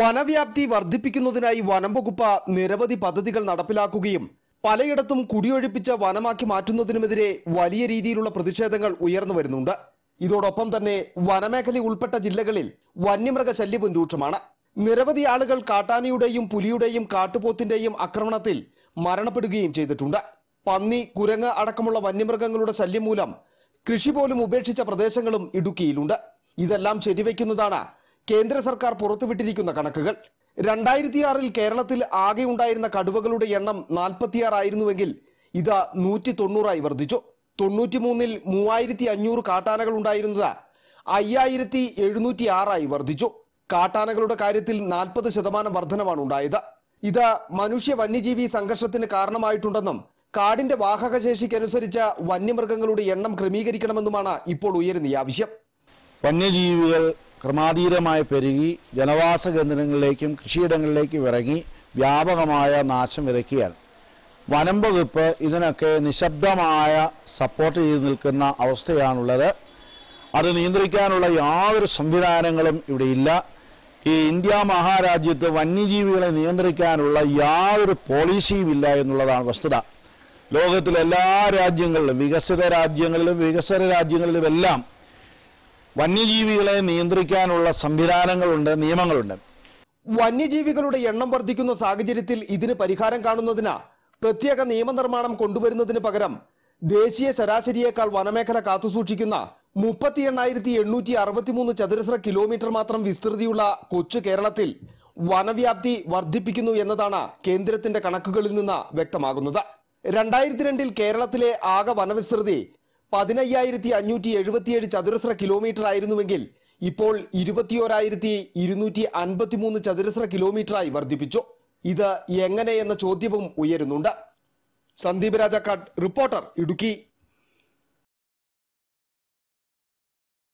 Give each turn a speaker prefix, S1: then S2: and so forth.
S1: വനവ്യാപ്തി വർദ്ധിപ്പിക്കുന്നതിനായി വനം വകുപ്പ് നിരവധി പദ്ധതികൾ നടപ്പിലാക്കുകയും പലയിടത്തും കുടിയൊഴിപ്പിച്ച വനമാക്കി മാറ്റുന്നതിനുമെതിരെ വലിയ രീതിയിലുള്ള പ്രതിഷേധങ്ങൾ ഉയർന്നു വരുന്നുണ്ട് ഇതോടൊപ്പം തന്നെ വനമേഖല ഉൾപ്പെട്ട ജില്ലകളിൽ വന്യമൃഗ ശല്യവും രൂക്ഷമാണ് നിരവധി ആളുകൾ കാട്ടാനയുടെയും പുലിയുടെയും കാട്ടുപോത്തിന്റെയും ആക്രമണത്തിൽ മരണപ്പെടുകയും ചെയ്തിട്ടുണ്ട് പന്നി കുരങ്ങ് അടക്കമുള്ള വന്യമൃഗങ്ങളുടെ ശല്യം മൂലം കൃഷി പോലും ഉപേക്ഷിച്ച പ്രദേശങ്ങളും ഇടുക്കിയിലുണ്ട് ഇതെല്ലാം ശരിവയ്ക്കുന്നതാണ് കേന്ദ്ര സർക്കാർ പുറത്തുവിട്ടിരിക്കുന്ന കണക്കുകൾ ആറിൽ കേരളത്തിൽ ആകെ ഉണ്ടായിരുന്ന കടുവകളുടെ എണ്ണം നാൽപ്പത്തിയാറായിരുന്നുവെങ്കിൽ ഇത് നൂറ്റി തൊണ്ണൂറായി വർദ്ധിച്ചു തൊണ്ണൂറ്റിമൂന്നിൽ മൂവായിരത്തി അഞ്ഞൂറ് കാട്ടാനകൾ ഉണ്ടായിരുന്നത് അയ്യായിരത്തി എഴുന്നൂറ്റി ആറായി വർദ്ധിച്ചു കാട്ടാനകളുടെ കാര്യത്തിൽ നാൽപ്പത് ശതമാനം വർധനമാണ് ഉണ്ടായത് ഇത് മനുഷ്യ വന്യജീവി സംഘർഷത്തിന് കാരണമായിട്ടുണ്ടെന്നും കാടിന്റെ വാഹകശേഷിക്കനുസരിച്ച് വന്യമൃഗങ്ങളുടെ എണ്ണം ക്രമീകരിക്കണമെന്നുമാണ് ഇപ്പോൾ ഉയരുന്ന ആവശ്യം വന്യജീവികൾ
S2: ക്രമാതീതമായി പെരുകി ജനവാസ കേന്ദ്രങ്ങളിലേക്കും കൃഷിയിടങ്ങളിലേക്കും ഇറങ്ങി വ്യാപകമായ നാശം വിതയ്ക്കുകയാണ് വനം വകുപ്പ് ഇതിനൊക്കെ നിശബ്ദമായ സപ്പോർട്ട് ചെയ്ത് നിൽക്കുന്ന അവസ്ഥയാണുള്ളത് അത് നിയന്ത്രിക്കാനുള്ള യാതൊരു സംവിധാനങ്ങളും ഇവിടെ ഇല്ല ഈ ഇന്ത്യ മഹാരാജ്യത്ത് വന്യജീവികളെ നിയന്ത്രിക്കാനുള്ള യാതൊരു പോളിസിയും ഇല്ല എന്നുള്ളതാണ് വസ്തുത ലോകത്തിലെ എല്ലാ രാജ്യങ്ങളിലും വികസിത രാജ്യങ്ങളിലും വികസന രാജ്യങ്ങളിലുമെല്ലാം വന്യജീവികളെ നിയന്ത്രിക്കാനുള്ള സംവിധാനങ്ങളുണ്ട് നിയമങ്ങളുണ്ട്
S1: വന്യജീവികളുടെ എണ്ണം വർദ്ധിക്കുന്ന സാഹചര്യത്തിൽ ഇതിന് പരിഹാരം കാണുന്നതിന് പ്രത്യേക നിയമനിർമ്മാണം കൊണ്ടുവരുന്നതിന് പകരം ദേശീയ ശരാശരിയേക്കാൾ വനമേഖല കാത്തുസൂക്ഷിക്കുന്ന മുപ്പത്തി എണ്ണായിരത്തി എണ്ണൂറ്റി അറുപത്തിമൂന്ന് ചതുരശ്ര കിലോമീറ്റർ മാത്രം വിസ്തൃതിയുള്ള കൊച്ചു കേരളത്തിൽ വനവ്യാപ്തി വർദ്ധിപ്പിക്കുന്നു എന്നതാണ് കേന്ദ്രത്തിന്റെ കണക്കുകളിൽ നിന്ന് വ്യക്തമാകുന്നത് രണ്ടായിരത്തി രണ്ടിൽ കേരളത്തിലെ ആകെ വനവിസ്തൃതി പതിനയ്യായിരത്തി അഞ്ഞൂറ്റി എഴുപത്തിയേഴ് ചതുരശ്ര കിലോമീറ്റർ ആയിരുന്നുവെങ്കിൽ ഇപ്പോൾ ഇരുപത്തിയോരായിരത്തി ഇരുന്നൂറ്റി അൻപത്തിമൂന്ന് ചതുരശ്ര കിലോമീറ്ററായി വർദ്ധിപ്പിച്ചു ഇത് എങ്ങനെയെന്ന ചോദ്യവും ഉയരുന്നുണ്ട് സന്ദീപ് രാജാക്കാട് റിപ്പോർട്ടർ ഇടുക്കി